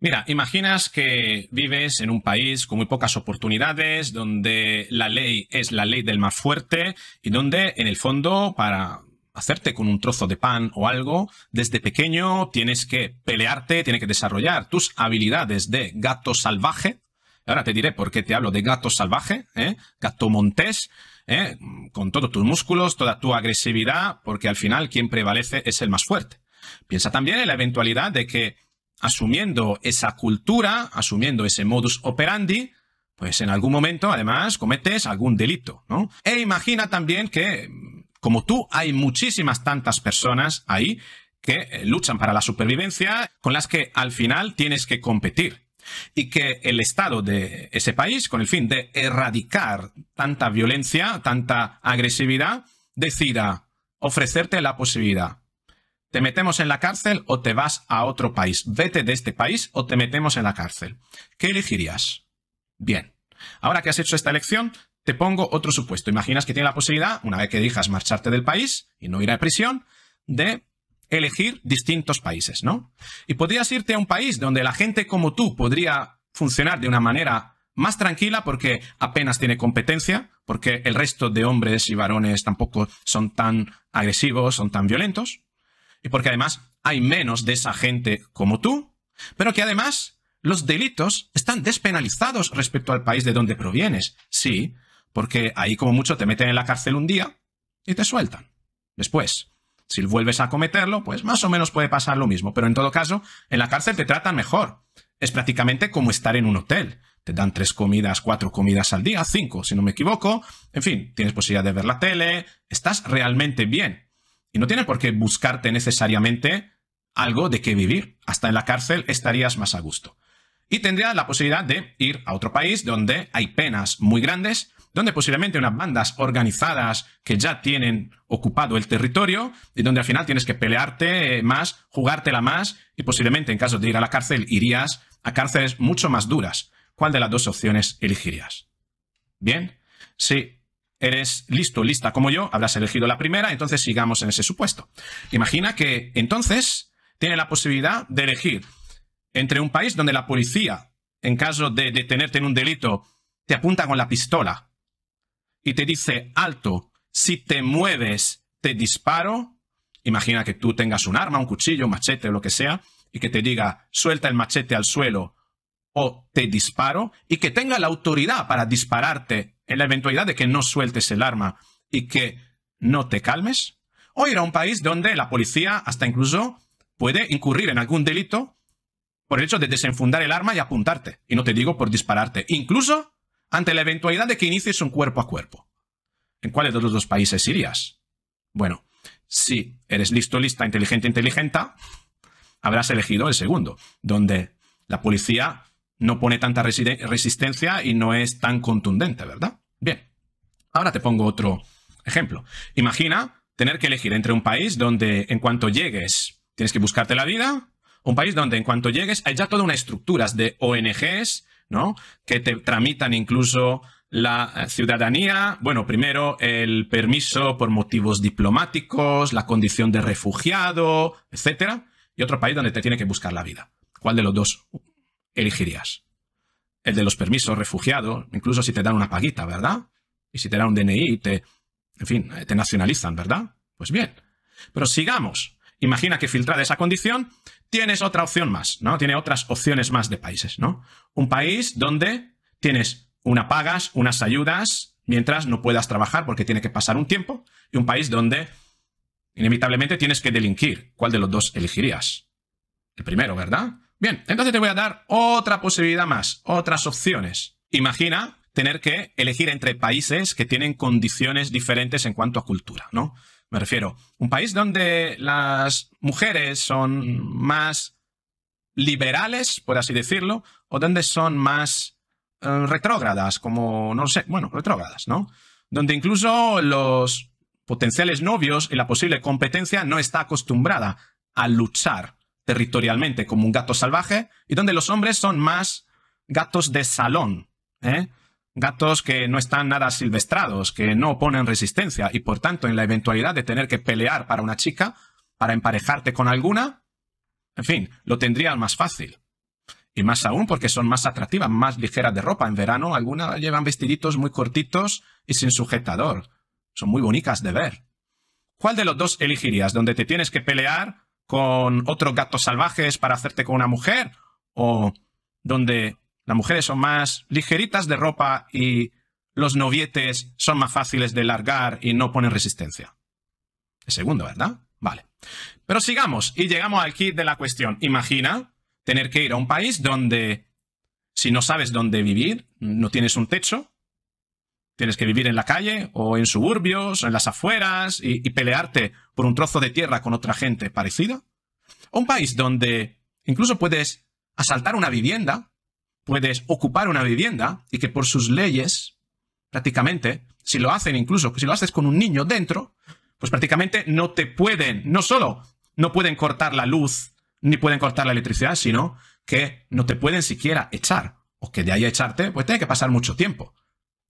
Mira, imaginas que vives en un país con muy pocas oportunidades, donde la ley es la ley del más fuerte y donde en el fondo para hacerte con un trozo de pan o algo, desde pequeño tienes que pelearte, tienes que desarrollar tus habilidades de gato salvaje. Ahora te diré por qué te hablo de gato salvaje, ¿eh? gato montés, ¿eh? con todos tus músculos, toda tu agresividad, porque al final quien prevalece es el más fuerte. Piensa también en la eventualidad de que asumiendo esa cultura, asumiendo ese modus operandi, pues en algún momento además cometes algún delito, ¿no? E imagina también que, como tú, hay muchísimas tantas personas ahí que eh, luchan para la supervivencia, con las que al final tienes que competir. Y que el Estado de ese país, con el fin de erradicar tanta violencia, tanta agresividad, decida ofrecerte la posibilidad te metemos en la cárcel o te vas a otro país. Vete de este país o te metemos en la cárcel. ¿Qué elegirías? Bien. Ahora que has hecho esta elección, te pongo otro supuesto. Imaginas que tienes la posibilidad, una vez que dejas marcharte del país y no ir a prisión, de elegir distintos países, ¿no? Y podrías irte a un país donde la gente como tú podría funcionar de una manera más tranquila porque apenas tiene competencia, porque el resto de hombres y varones tampoco son tan agresivos, son tan violentos y porque además hay menos de esa gente como tú, pero que además los delitos están despenalizados respecto al país de donde provienes. Sí, porque ahí como mucho te meten en la cárcel un día y te sueltan. Después, si vuelves a cometerlo, pues más o menos puede pasar lo mismo, pero en todo caso, en la cárcel te tratan mejor. Es prácticamente como estar en un hotel. Te dan tres comidas, cuatro comidas al día, cinco, si no me equivoco. En fin, tienes posibilidad de ver la tele, estás realmente bien. Y no tiene por qué buscarte necesariamente algo de qué vivir. Hasta en la cárcel estarías más a gusto. Y tendrías la posibilidad de ir a otro país donde hay penas muy grandes, donde posiblemente unas bandas organizadas que ya tienen ocupado el territorio y donde al final tienes que pelearte más, jugártela más y posiblemente en caso de ir a la cárcel irías a cárceles mucho más duras. ¿Cuál de las dos opciones elegirías? Bien, Sí eres listo, lista como yo, habrás elegido la primera, entonces sigamos en ese supuesto. Imagina que entonces tiene la posibilidad de elegir entre un país donde la policía, en caso de detenerte en un delito, te apunta con la pistola y te dice, alto, si te mueves, te disparo. Imagina que tú tengas un arma, un cuchillo, un machete, lo que sea, y que te diga, suelta el machete al suelo o te disparo, y que tenga la autoridad para dispararte en la eventualidad de que no sueltes el arma y que no te calmes, o ir a un país donde la policía hasta incluso puede incurrir en algún delito por el hecho de desenfundar el arma y apuntarte, y no te digo por dispararte, incluso ante la eventualidad de que inicies un cuerpo a cuerpo. ¿En cuáles de los dos países irías? Bueno, si eres listo, lista, inteligente, inteligente, habrás elegido el segundo, donde la policía no pone tanta resistencia y no es tan contundente, ¿verdad? Bien, ahora te pongo otro ejemplo. Imagina tener que elegir entre un país donde en cuanto llegues tienes que buscarte la vida, un país donde en cuanto llegues hay ya toda una estructura de ONGs, ¿no? Que te tramitan incluso la eh, ciudadanía, bueno, primero el permiso por motivos diplomáticos, la condición de refugiado, etcétera, y otro país donde te tiene que buscar la vida. ¿Cuál de los dos elegirías? El de los permisos refugiados, incluso si te dan una paguita, ¿verdad? Y si te dan un DNI, te, en fin, eh, te nacionalizan, ¿verdad? Pues bien. Pero sigamos. Imagina que filtrada esa condición, tienes otra opción más, ¿no? Tiene otras opciones más de países, ¿no? Un país donde tienes una pagas, unas ayudas, mientras no puedas trabajar porque tiene que pasar un tiempo, y un país donde inevitablemente tienes que delinquir. ¿Cuál de los dos elegirías? El primero, ¿verdad? Bien, entonces te voy a dar otra posibilidad más, otras opciones. Imagina tener que elegir entre países que tienen condiciones diferentes en cuanto a cultura, ¿no? Me refiero, un país donde las mujeres son más liberales, por así decirlo, o donde son más eh, retrógradas, como, no sé, bueno, retrógradas, ¿no? Donde incluso los potenciales novios y la posible competencia no está acostumbrada a luchar territorialmente, como un gato salvaje, y donde los hombres son más gatos de salón, ¿eh? gatos que no están nada silvestrados, que no ponen resistencia, y por tanto, en la eventualidad de tener que pelear para una chica, para emparejarte con alguna, en fin, lo tendrían más fácil. Y más aún porque son más atractivas, más ligeras de ropa. En verano algunas llevan vestiditos muy cortitos y sin sujetador. Son muy bonitas de ver. ¿Cuál de los dos elegirías? ¿Donde te tienes que pelear con otros gatos salvajes para hacerte con una mujer, o donde las mujeres son más ligeritas de ropa y los novietes son más fáciles de largar y no ponen resistencia. El segundo, ¿verdad? Vale. Pero sigamos y llegamos al kit de la cuestión. Imagina tener que ir a un país donde, si no sabes dónde vivir, no tienes un techo, Tienes que vivir en la calle o en suburbios, o en las afueras y, pelearte por un trozo de tierra con otra gente parecida. un país donde incluso puedes asaltar una vivienda, puedes ocupar una vivienda y que por sus leyes, prácticamente, si lo hacen incluso, si lo haces con un niño dentro, pues prácticamente no te pueden, no solo no pueden cortar la luz ni pueden cortar la electricidad, sino que no te pueden siquiera echar. O que de ahí a echarte, pues tiene que pasar mucho tiempo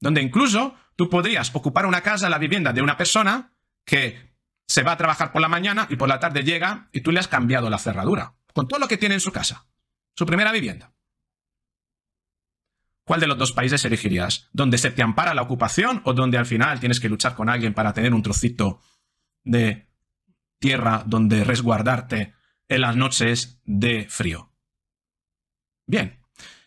donde incluso tú podrías ocupar una casa, la vivienda de una persona que se va a trabajar por la mañana y por la tarde llega y tú le has cambiado la cerradura, con todo lo que tiene en su casa, su primera vivienda. ¿Cuál de los dos países elegirías? ¿Donde se te ampara la ocupación o donde al final tienes que luchar con alguien para tener un trocito de tierra donde resguardarte en las noches de frío? Bien,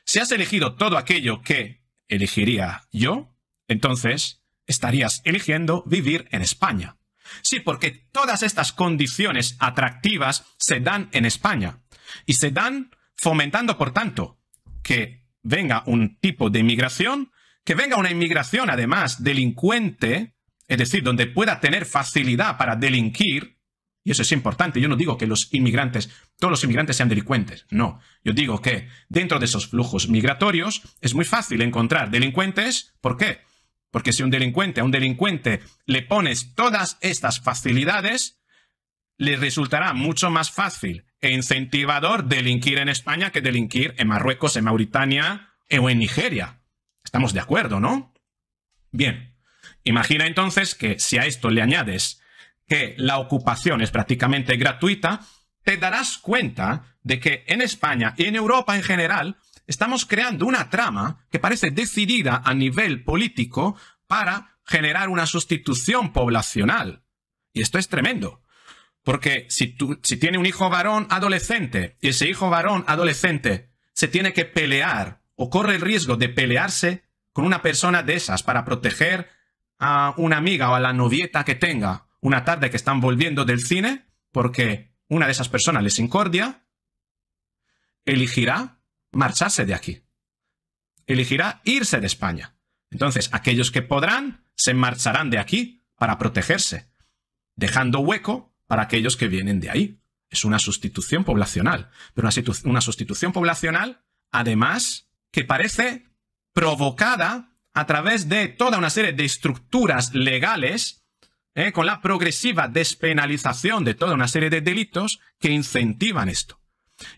si has elegido todo aquello que elegiría yo, entonces estarías eligiendo vivir en España. Sí, porque todas estas condiciones atractivas se dan en España y se dan fomentando, por tanto, que venga un tipo de inmigración, que venga una inmigración además delincuente, es decir, donde pueda tener facilidad para delinquir, y eso es importante. Yo no digo que los inmigrantes, todos los inmigrantes sean delincuentes. No. Yo digo que dentro de esos flujos migratorios es muy fácil encontrar delincuentes. ¿Por qué? Porque si un delincuente a un delincuente le pones todas estas facilidades, le resultará mucho más fácil e incentivador delinquir en España que delinquir en Marruecos, en Mauritania e o en Nigeria. Estamos de acuerdo, ¿no? Bien. Imagina entonces que si a esto le añades que la ocupación es prácticamente gratuita, te darás cuenta de que en España y en Europa en general estamos creando una trama que parece decidida a nivel político para generar una sustitución poblacional. Y esto es tremendo. Porque si, tú, si tiene un hijo varón adolescente y ese hijo varón adolescente se tiene que pelear o corre el riesgo de pelearse con una persona de esas para proteger a una amiga o a la novieta que tenga una tarde que están volviendo del cine porque una de esas personas les incordia, elegirá marcharse de aquí. Elegirá irse de España. Entonces, aquellos que podrán se marcharán de aquí para protegerse, dejando hueco para aquellos que vienen de ahí. Es una sustitución poblacional, pero una, una sustitución poblacional, además, que parece provocada a través de toda una serie de estructuras legales ¿eh? con la progresiva despenalización de toda una serie de delitos que incentivan esto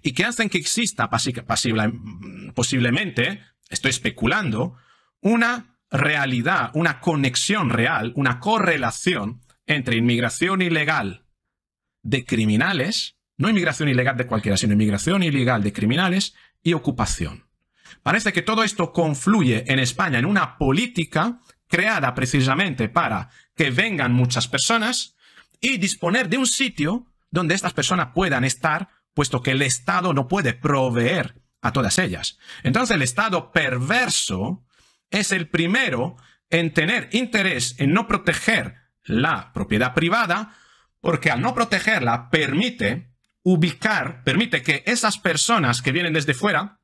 y que hacen que exista posiblemente, estoy especulando, una realidad, una conexión real, una correlación entre inmigración ilegal de criminales, no inmigración ilegal de cualquiera, sino inmigración ilegal de criminales y ocupación. Parece que todo esto confluye en España en una política creada precisamente para que vengan muchas personas y disponer de un sitio donde estas personas puedan estar, puesto que el Estado no puede proveer a todas ellas. Entonces el Estado perverso es el primero en tener interés en no proteger la propiedad privada, porque al no protegerla permite ubicar, permite que esas personas que vienen desde fuera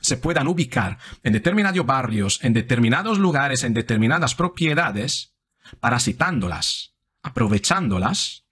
se puedan ubicar en determinados barrios, en determinados lugares, en determinadas propiedades, parasitándolas, aprovechándolas,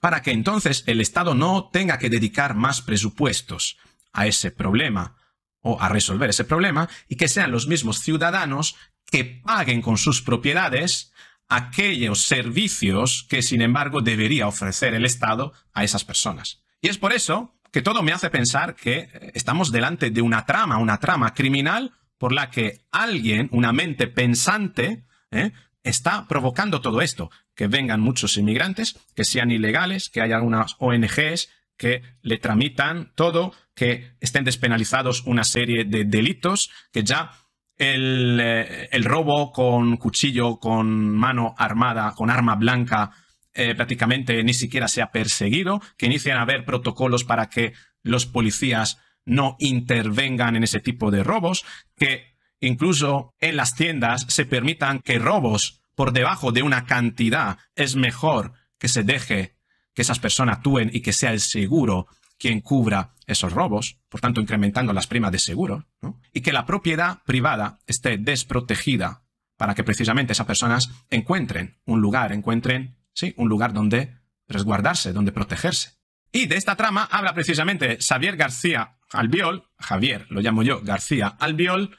para que entonces el Estado no tenga que dedicar más presupuestos a ese problema o a resolver ese problema y que sean los mismos ciudadanos que paguen con sus propiedades aquellos servicios que sin embargo debería ofrecer el Estado a esas personas. Y es por eso que todo me hace pensar que eh, estamos delante de una trama, una trama criminal por la que alguien, una mente pensante, eh, está provocando todo esto. Que vengan muchos inmigrantes, que sean ilegales, que haya algunas ONGs que le tramitan todo, que estén despenalizados una serie de delitos, que ya el eh, robo con cuchillo, con mano armada, con arma blanca, eh, prácticamente ni siquiera sea perseguido, que inician a haber protocolos para que los policías no intervengan en ese tipo de robos, que incluso en las tiendas se permitan que robos por debajo de una cantidad es mejor que se deje que esas personas actúen y que sea el seguro quien cubra esos robos, por tanto incrementando las primas de seguro, y que la propiedad privada esté desprotegida para que precisamente esas personas encuentren un lugar, encuentren ¿sí? Un lugar donde resguardarse, donde protegerse. Y de esta trama habla precisamente Xavier García Albiol, Javier, lo llamo yo, García Albiol,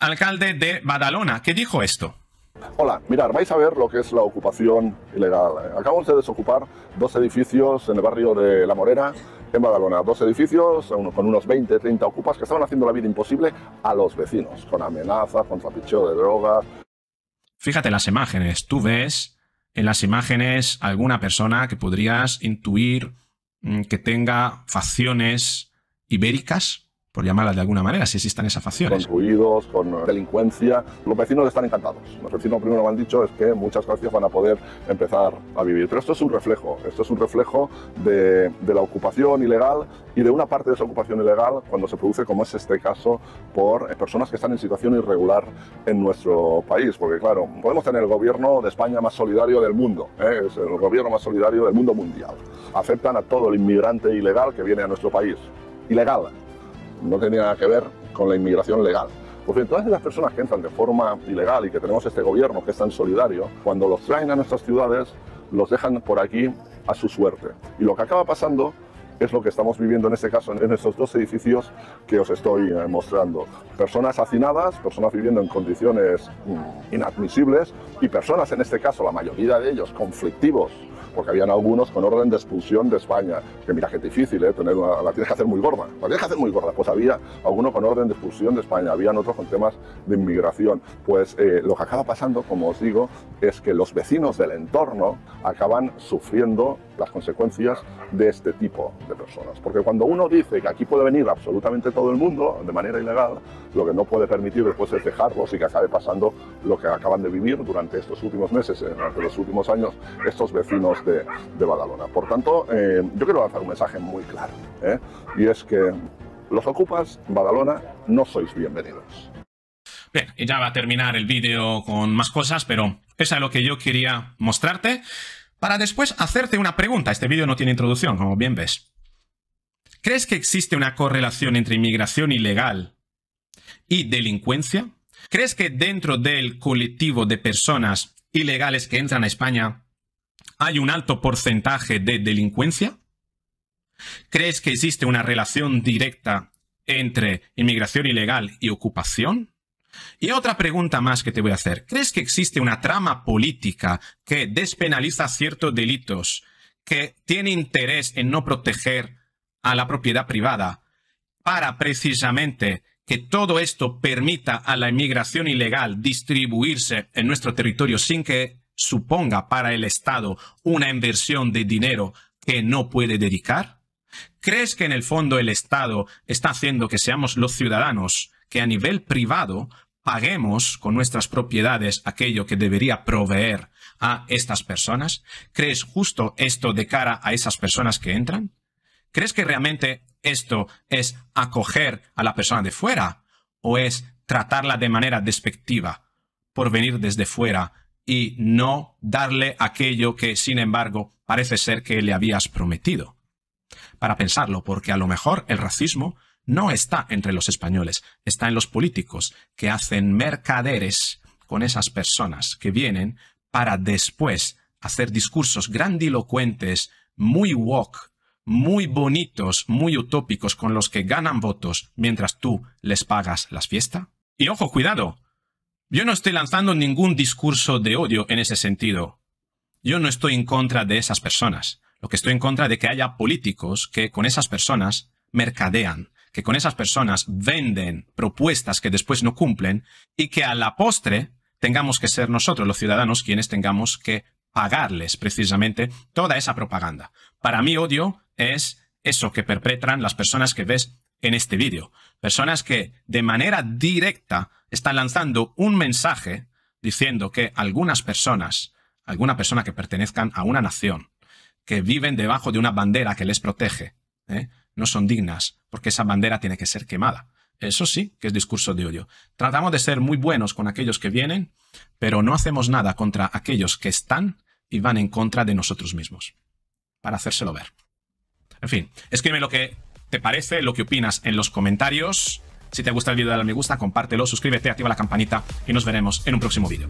alcalde de Badalona, que dijo esto. Hola, mirar, vais a ver lo que es la ocupación ilegal. Acabamos de desocupar dos edificios en el barrio de La Morera, en Badalona. Dos edificios con unos 20, 30 ocupas que estaban haciendo la vida imposible a los vecinos, con amenazas, con trapicheo de drogas. Fíjate las imágenes, tú ves en las imágenes alguna persona que podrías intuir mm, que tenga facciones ibéricas? por llamarlas de alguna manera, si existen esas facciones. Con ruidos, con delincuencia, los vecinos están encantados. Los vecinos primero me han dicho es que muchas gracias van a poder empezar a vivir. Pero esto es un reflejo, esto es un reflejo de, de la ocupación ilegal y de una parte de esa ocupación ilegal cuando se produce, como es este caso, por eh, personas que están en situación irregular en nuestro país. Porque claro, podemos tener el gobierno de España más solidario del mundo, ¿eh? es el gobierno más solidario del mundo mundial. Aceptan a todo el inmigrante ilegal que viene a nuestro país. Ilegal, no tenía nada que ver con la inmigración legal. Porque entonces todas las personas que entran de forma ilegal y que tenemos este gobierno que es tan solidario, cuando los traen a nuestras ciudades, los dejan por aquí a su suerte. Y lo que acaba pasando es lo que estamos viviendo en este caso en estos dos edificios que os estoy eh, mostrando. Personas hacinadas, personas viviendo en condiciones mm, inadmisibles y personas, en este caso la mayoría de ellos, conflictivos, porque habían algunos con orden de expulsión de España. Que mira qué difícil, ¿eh? la tienes que hacer muy gorda, la tienes que hacer muy gorda. Pues había algunos con orden de expulsión de España, habían otros con temas de inmigración. Pues eh, lo que acaba pasando, como os digo, es que los vecinos del entorno acaban sufriendo las consecuencias de este tipo de personas. Porque cuando uno dice que aquí puede venir absolutamente todo el mundo de manera ilegal, lo que no puede permitir después es dejarlos y que acabe pasando lo que acaban de vivir durante estos últimos meses, eh, durante los últimos años, estos vecinos de, Badalona. Por tanto, eh, yo quiero lanzar un mensaje muy claro, ¿eh? y es que los ocupas Badalona no sois bienvenidos. Bien, y ya va a terminar el vídeo con más cosas, pero eso es lo que yo quería mostrarte para después hacerte una pregunta. Este vídeo no tiene introducción, como bien ves. ¿Crees que existe una correlación entre inmigración ilegal y delincuencia? ¿Crees que dentro del colectivo de personas ilegales que entran a España hay un alto porcentaje de delincuencia? ¿Crees que existe una relación directa entre inmigración ilegal y ocupación? Y otra pregunta más que te voy a hacer. ¿Crees que existe una trama política que despenaliza ciertos delitos, que tiene interés en no proteger a la propiedad privada, para precisamente que todo esto permita a la inmigración ilegal distribuirse en nuestro territorio sin que suponga para el Estado una inversión de dinero que no puede dedicar? ¿Crees que en el fondo el Estado está haciendo que seamos los ciudadanos que a nivel privado paguemos con nuestras propiedades aquello que debería proveer a estas personas? ¿Crees justo esto de cara a esas personas que entran? ¿Crees que realmente esto es acoger a la persona de fuera o es tratarla de manera despectiva por venir desde fuera y no darle aquello que, sin embargo, parece ser que le habías prometido. Para pensarlo, porque a lo mejor el racismo no está entre los españoles, está en los políticos que hacen mercaderes con esas personas que vienen para después hacer discursos grandilocuentes, muy woke, muy bonitos, muy utópicos con los que ganan votos mientras tú les pagas las fiestas. Y ojo, cuidado, yo no estoy lanzando ningún discurso de odio en ese sentido. Yo no estoy en contra de esas personas. Lo que estoy en contra de que haya políticos que con esas personas mercadean, que con esas personas venden propuestas que después no cumplen y que a la postre tengamos que ser nosotros los ciudadanos quienes tengamos que pagarles precisamente toda esa propaganda. Para mí odio es eso que perpetran las personas que ves en este vídeo. Personas que de manera directa están lanzando un mensaje diciendo que algunas personas, alguna persona que pertenezcan a una nación, que viven debajo de una bandera que les protege, ¿eh? no son dignas, porque esa bandera tiene que ser quemada. Eso sí que es discurso de odio. Tratamos de ser muy buenos con aquellos que vienen, pero no hacemos nada contra aquellos que están y van en contra de nosotros mismos. Para hacérselo ver. En fin, escribe lo que te parece, lo que opinas en los comentarios. Si te gusta el video, dale me gusta, compártelo, suscríbete, activa la campanita y nos veremos en un próximo vídeo.